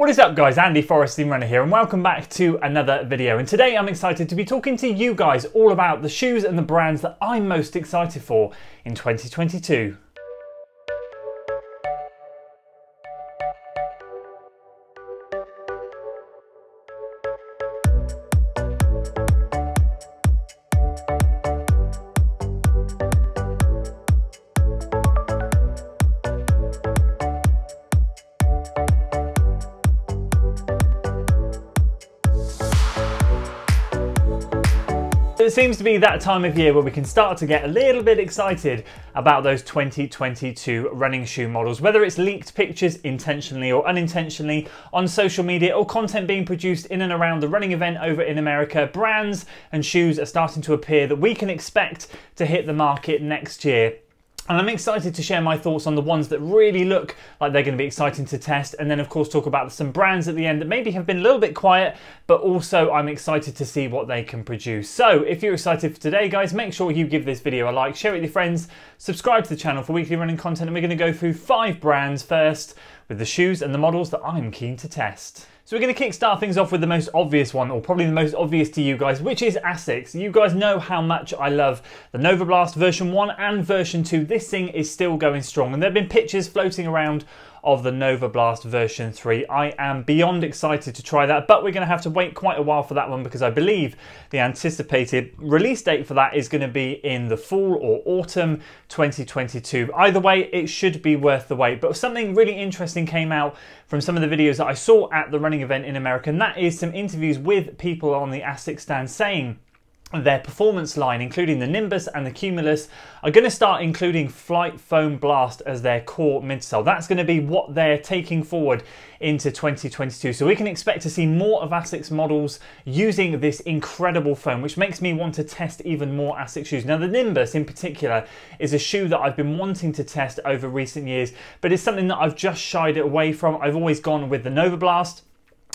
What is up guys, Andy Forrest Team Runner here and welcome back to another video and today I'm excited to be talking to you guys all about the shoes and the brands that I'm most excited for in 2022. it seems to be that time of year where we can start to get a little bit excited about those 2022 running shoe models, whether it's leaked pictures intentionally or unintentionally on social media or content being produced in and around the running event over in America, brands and shoes are starting to appear that we can expect to hit the market next year and I'm excited to share my thoughts on the ones that really look like they're going to be exciting to test. And then, of course, talk about some brands at the end that maybe have been a little bit quiet, but also I'm excited to see what they can produce. So if you're excited for today, guys, make sure you give this video a like, share it with your friends, subscribe to the channel for weekly running content. And we're going to go through five brands first with the shoes and the models that I'm keen to test. So we're going to kickstart things off with the most obvious one, or probably the most obvious to you guys, which is ASICS. You guys know how much I love the Nova Blast version 1 and version 2. This thing is still going strong, and there have been pictures floating around of the Nova Blast version 3. I am beyond excited to try that, but we're going to have to wait quite a while for that one because I believe the anticipated release date for that is going to be in the fall or autumn 2022. Either way, it should be worth the wait. But something really interesting came out from some of the videos that I saw at the running event in America, and that is some interviews with people on the ASIC stand saying their performance line, including the Nimbus and the Cumulus, are going to start including Flight Foam Blast as their core midsole. That's going to be what they're taking forward into 2022. So we can expect to see more of ASICS models using this incredible foam, which makes me want to test even more ASICS shoes. Now the Nimbus in particular is a shoe that I've been wanting to test over recent years, but it's something that I've just shied away from. I've always gone with the Nova Blast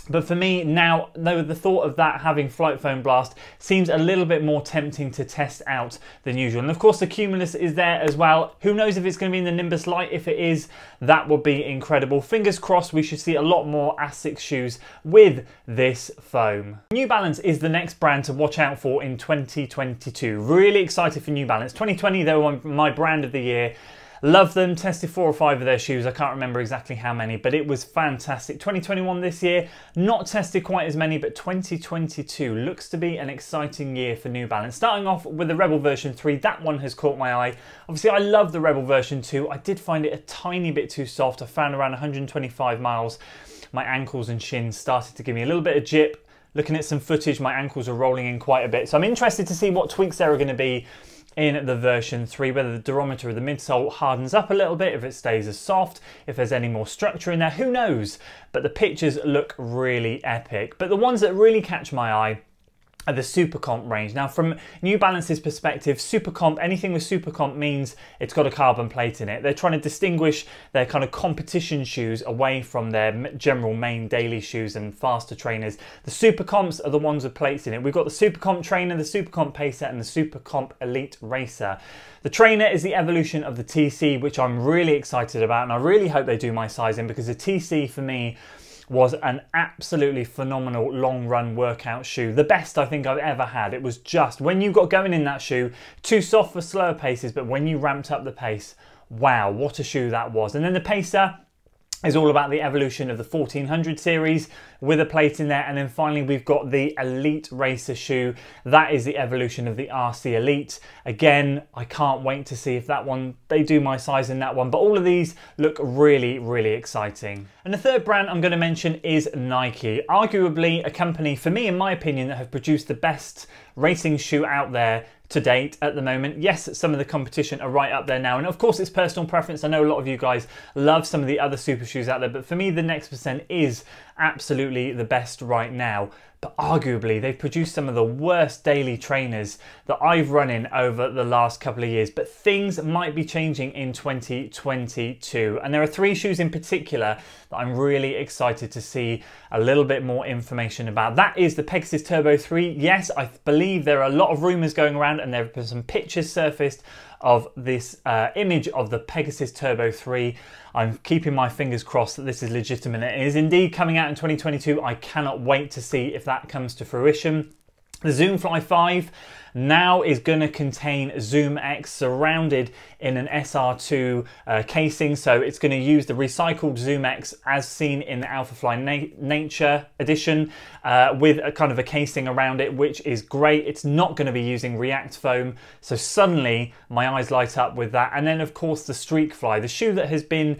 but for me now, though the thought of that having Flight Foam Blast seems a little bit more tempting to test out than usual. And of course the Cumulus is there as well. Who knows if it's going to be in the Nimbus Light? If it is, that would be incredible. Fingers crossed we should see a lot more ASICS shoes with this foam. New Balance is the next brand to watch out for in 2022. Really excited for New Balance. 2020 they were my brand of the year. Love them. Tested four or five of their shoes. I can't remember exactly how many, but it was fantastic. 2021 this year, not tested quite as many, but 2022 looks to be an exciting year for New Balance. Starting off with the Rebel version 3, that one has caught my eye. Obviously, I love the Rebel version 2. I did find it a tiny bit too soft. I found around 125 miles. My ankles and shins started to give me a little bit of jip looking at some footage, my ankles are rolling in quite a bit. So I'm interested to see what tweaks there are going to be in the version 3, whether the durometer of the midsole hardens up a little bit, if it stays as soft, if there's any more structure in there, who knows? But the pictures look really epic. But the ones that really catch my eye the Supercomp range. Now, from New Balance's perspective, Supercomp, anything with Supercomp means it's got a carbon plate in it. They're trying to distinguish their kind of competition shoes away from their general main daily shoes and faster trainers. The Supercomps are the ones with plates in it. We've got the Supercomp Trainer, the Supercomp Pacer, and the Supercomp Elite Racer. The Trainer is the evolution of the TC, which I'm really excited about, and I really hope they do my size in because the TC for me was an absolutely phenomenal long run workout shoe. The best I think I've ever had. It was just when you got going in that shoe, too soft for slower paces, but when you ramped up the pace, wow, what a shoe that was. And then the pacer, is all about the evolution of the 1400 series with a plate in there and then finally we've got the Elite Racer shoe that is the evolution of the RC Elite again I can't wait to see if that one they do my size in that one but all of these look really really exciting and the third brand I'm going to mention is Nike arguably a company for me in my opinion that have produced the best racing shoe out there to date at the moment. Yes, some of the competition are right up there now. And of course, it's personal preference. I know a lot of you guys love some of the other super shoes out there, but for me, the Next Percent is absolutely the best right now, but arguably they've produced some of the worst daily trainers that I've run in over the last couple of years. But things might be changing in 2022. And there are three shoes in particular that I'm really excited to see a little bit more information about. That is the Pegasus Turbo 3. Yes, I believe there are a lot of rumors going around and there have been some pictures surfaced of this uh, image of the Pegasus Turbo 3. I'm keeping my fingers crossed that this is legitimate. It is indeed coming out in 2022. I cannot wait to see if that comes to fruition. The Zoom Fly 5 now is going to contain Zoom X surrounded in an SR2 uh, casing. So it's going to use the recycled Zoom X as seen in the Alphafly Na Nature Edition uh, with a kind of a casing around it, which is great. It's not going to be using React foam. So suddenly my eyes light up with that. And then, of course, the Streak Fly, the shoe that has been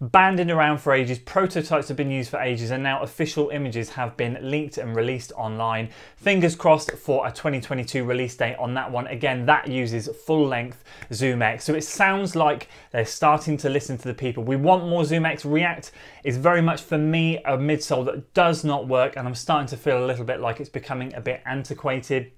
banding around for ages, prototypes have been used for ages, and now official images have been linked and released online. Fingers crossed for a 2022 release date on that one. Again, that uses full length ZoomX, So it sounds like they're starting to listen to the people. We want more ZoomX. React is very much for me a midsole that does not work, and I'm starting to feel a little bit like it's becoming a bit antiquated.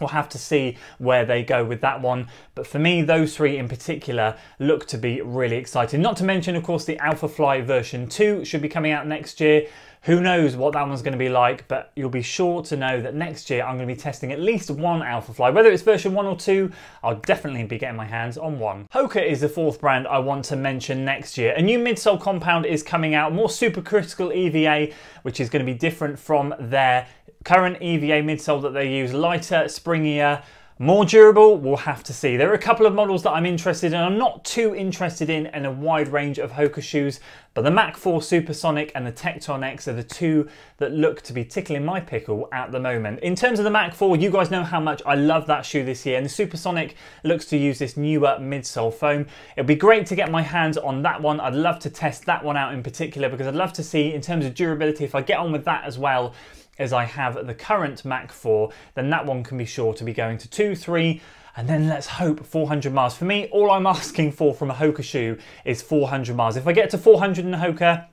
We'll have to see where they go with that one. But for me, those three in particular look to be really exciting. Not to mention, of course, the Alpha Fly version 2 should be coming out next year. Who knows what that one's going to be like, but you'll be sure to know that next year I'm going to be testing at least one Alphafly. Whether it's version 1 or 2, I'll definitely be getting my hands on one. Hoka is the fourth brand I want to mention next year. A new midsole compound is coming out, more supercritical EVA, which is going to be different from their current EVA midsole that they use, lighter, springier, more durable, we'll have to see. There are a couple of models that I'm interested in. I'm not too interested in in a wide range of Hoka shoes, but the Mac 4 Supersonic and the Tecton X are the two that look to be tickling my pickle at the moment. In terms of the Mac 4, you guys know how much I love that shoe this year, and the Supersonic looks to use this newer midsole foam. It'd be great to get my hands on that one. I'd love to test that one out in particular because I'd love to see, in terms of durability, if I get on with that as well, as I have the current Mac 4, then that one can be sure to be going to 2, 3, and then let's hope 400 miles. For me, all I'm asking for from a Hoka shoe is 400 miles. If I get to 400 in a Hoka,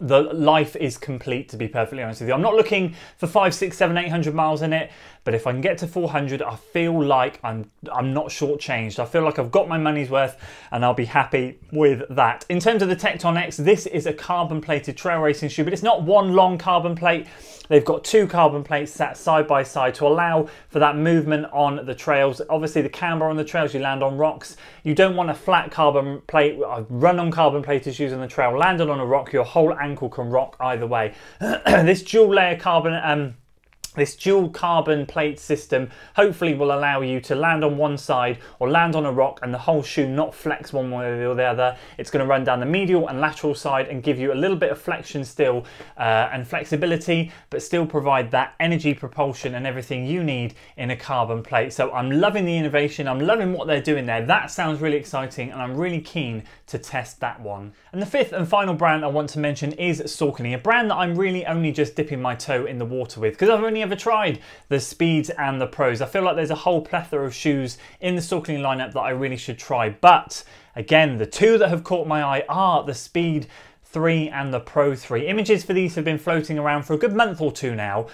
the life is complete to be perfectly honest with you i'm not looking for five six seven eight hundred miles in it but if i can get to 400 i feel like i'm i'm not shortchanged i feel like i've got my money's worth and i'll be happy with that in terms of the tecton x this is a carbon plated trail racing shoe but it's not one long carbon plate they've got two carbon plates set side by side to allow for that movement on the trails obviously the camber on the trails you land on rocks you don't want a flat carbon plate i've uh, run on carbon plated shoes on the trail landed on a rock your whole ankle can rock either way. this dual layer carbon um, this dual carbon plate system hopefully will allow you to land on one side or land on a rock and the whole shoe not flex one way or the other. It's going to run down the medial and lateral side and give you a little bit of flexion still uh, and flexibility, but still provide that energy propulsion and everything you need in a carbon plate. So I'm loving the innovation. I'm loving what they're doing there. That sounds really exciting and I'm really keen to test that one. And the fifth and final brand I want to mention is Saucony, a brand that I'm really only just dipping my toe in the water with because I've only tried, the speeds and the pros. I feel like there's a whole plethora of shoes in the Saucony lineup that I really should try, but again, the two that have caught my eye are the Speed 3 and the Pro 3. Images for these have been floating around for a good month or two now,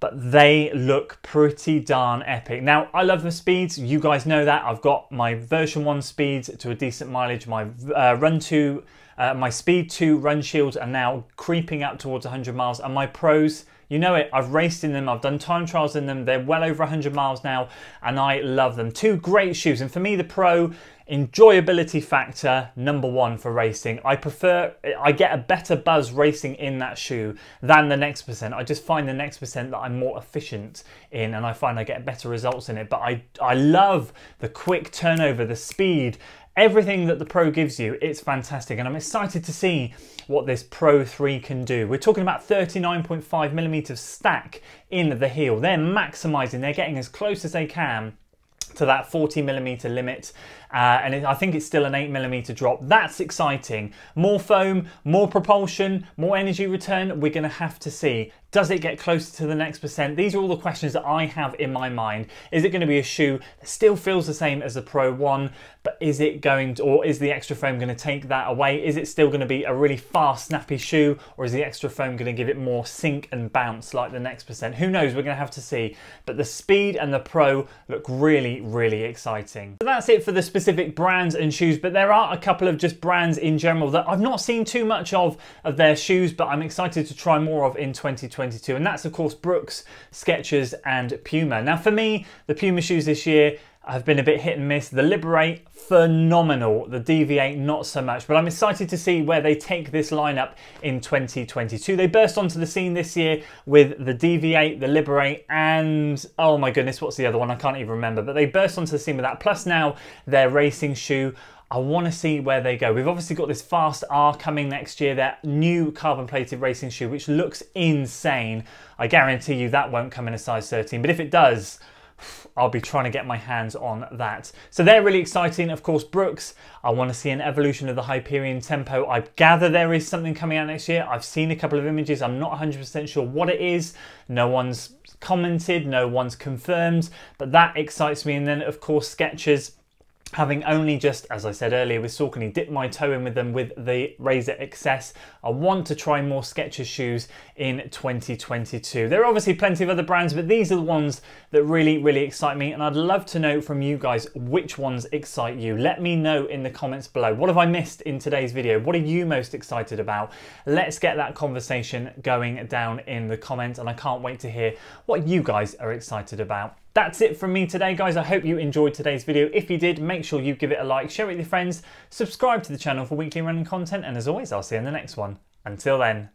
but they look pretty darn epic. Now, I love the speeds. You guys know that. I've got my version 1 speeds to a decent mileage, my uh, run 2, uh, my speed 2 run shields are now creeping up towards 100 miles, and my pros you know it, I've raced in them, I've done time trials in them, they're well over 100 miles now, and I love them. Two great shoes, and for me, the Pro, Enjoyability factor number one for racing. I prefer, I get a better buzz racing in that shoe than the next percent. I just find the next percent that I'm more efficient in and I find I get better results in it. But I, I love the quick turnover, the speed, everything that the Pro gives you, it's fantastic. And I'm excited to see what this Pro 3 can do. We're talking about 39.5 millimeters stack in the heel. They're maximizing, they're getting as close as they can to that 40 millimeter limit uh, and it, I think it's still an 8 millimeter drop. That's exciting. More foam, more propulsion, more energy return, we're going to have to see. Does it get closer to the next percent? These are all the questions that I have in my mind. Is it going to be a shoe that still feels the same as the Pro 1, but is it going to, or is the extra foam going to take that away? Is it still going to be a really fast, snappy shoe, or is the extra foam going to give it more sink and bounce like the next percent? Who knows? We're going to have to see. But the Speed and the Pro look really, really exciting. So that's it for the specific brands and shoes, but there are a couple of just brands in general that I've not seen too much of, of their shoes, but I'm excited to try more of in 2020. 2022. And that's, of course, Brooks, Skechers, and Puma. Now, for me, the Puma shoes this year have been a bit hit and miss. The Liberate, phenomenal. The Deviate, not so much. But I'm excited to see where they take this lineup in 2022. They burst onto the scene this year with the Deviate, the Liberate, and oh my goodness, what's the other one? I can't even remember. But they burst onto the scene with that. Plus, now their racing shoe I want to see where they go. We've obviously got this Fast R coming next year, that new carbon plated racing shoe, which looks insane. I guarantee you that won't come in a size 13, but if it does, I'll be trying to get my hands on that. So they're really exciting. Of course, Brooks, I want to see an evolution of the Hyperion Tempo. I gather there is something coming out next year. I've seen a couple of images. I'm not 100% sure what it is. No one's commented, no one's confirmed, but that excites me. And then, of course, Sketches having only just, as I said earlier with Saucony, dipped my toe in with them with the Razer XS. I want to try more Skechers shoes in 2022. There are obviously plenty of other brands, but these are the ones that really, really excite me. And I'd love to know from you guys which ones excite you. Let me know in the comments below. What have I missed in today's video? What are you most excited about? Let's get that conversation going down in the comments. And I can't wait to hear what you guys are excited about that's it from me today, guys. I hope you enjoyed today's video. If you did, make sure you give it a like, share it with your friends, subscribe to the channel for weekly running content, and as always, I'll see you in the next one. Until then.